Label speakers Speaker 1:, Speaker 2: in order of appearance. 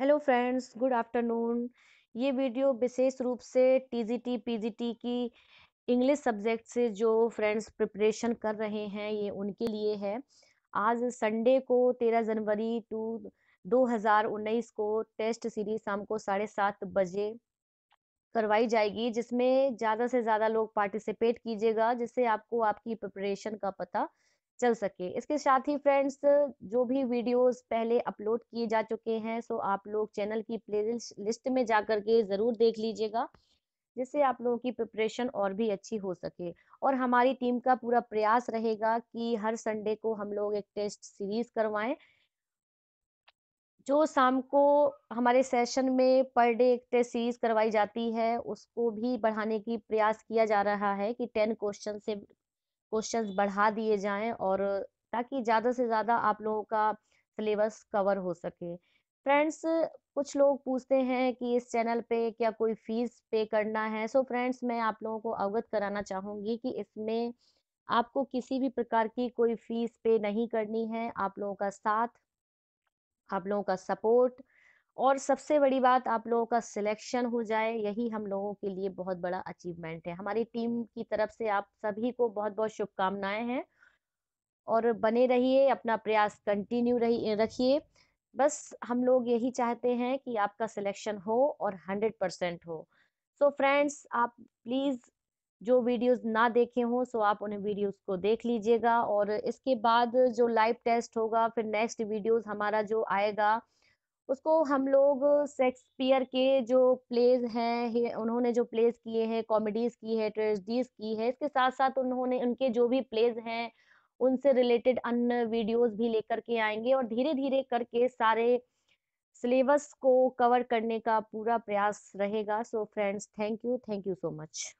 Speaker 1: hello friends good afternoon ये video विशेष रूप से टीजीटी पीजीटी की इंग्लिश सब्जेक्ट से जो फ्रेंड्स प्रिपरेशन कर रहे हैं ये उनके लिए है आज संडे को 13 जनवरी टू 2019 को टेस्ट सीरीज शाम को साढ़े सात बजे करवाई जाएगी जिसमें ज़्यादा से ज़्यादा लोग पार्टिसिपेट कीजिएगा जिससे आपको आपकी प्रिपरेशन का पता चल सके इसके साथ ही फ्रेंड्स जो भी वीडियोस पहले अपलोड किए जा चुके हैं सो आप लोग चैनल की प्ले लिस्ट में जा कर के ज़रूर देख लीजिएगा जिससे आप लोगों की प्रिपरेशन और भी अच्छी हो सके और हमारी टीम का पूरा प्रयास रहेगा कि हर संडे को हम लोग एक टेस्ट सीरीज करवाएं जो शाम को हमारे सेशन में पर डे एक टेस्ट सीरीज करवाई जाती है उसको भी बढ़ाने की प्रयास किया जा रहा है कि टेन क्वेश्चन से क्वेश्चंस बढ़ा दिए जाएं और ताकि ज़्यादा से ज़्यादा आप लोगों का सिलेबस कवर हो सके फ्रेंड्स कुछ लोग पूछते हैं कि इस चैनल पे क्या कोई फीस पे करना है सो so फ्रेंड्स मैं आप लोगों को अवगत कराना चाहूंगी कि इसमें आपको किसी भी प्रकार की कोई फीस पे नहीं करनी है आप लोगों का साथ आप लोगों का सपोर्ट और सबसे बड़ी बात आप लोगों का सिलेक्शन हो जाए यही हम लोगों के लिए बहुत बड़ा अचीवमेंट है हमारी टीम की तरफ से आप सभी को बहुत बहुत शुभकामनाएं हैं और बने रहिए अपना प्रयास कंटिन्यू रही रखिए बस हम लोग यही चाहते हैं कि आपका सिलेक्शन हो और हंड्रेड परसेंट हो सो so फ्रेंड्स आप प्लीज़ जो वीडियोस ना देखे हों सो आप उन्हें वीडियोस को देख लीजिएगा और इसके बाद जो लाइव टेस्ट होगा फिर नेक्स्ट वीडियोस हमारा जो आएगा उसको हम लोग शेक्सपियर के जो प्लेज हैं उन्होंने जो प्लेज किए हैं कॉमेडीज की है ट्रेजडीज की है इसके साथ साथ उन्होंने उनके जो भी प्लेज हैं उनसे रिलेटेड अन्य वीडियोस भी लेकर के आएंगे और धीरे धीरे करके सारे सिलेबस को कवर करने का पूरा प्रयास रहेगा so friends thank you thank you so much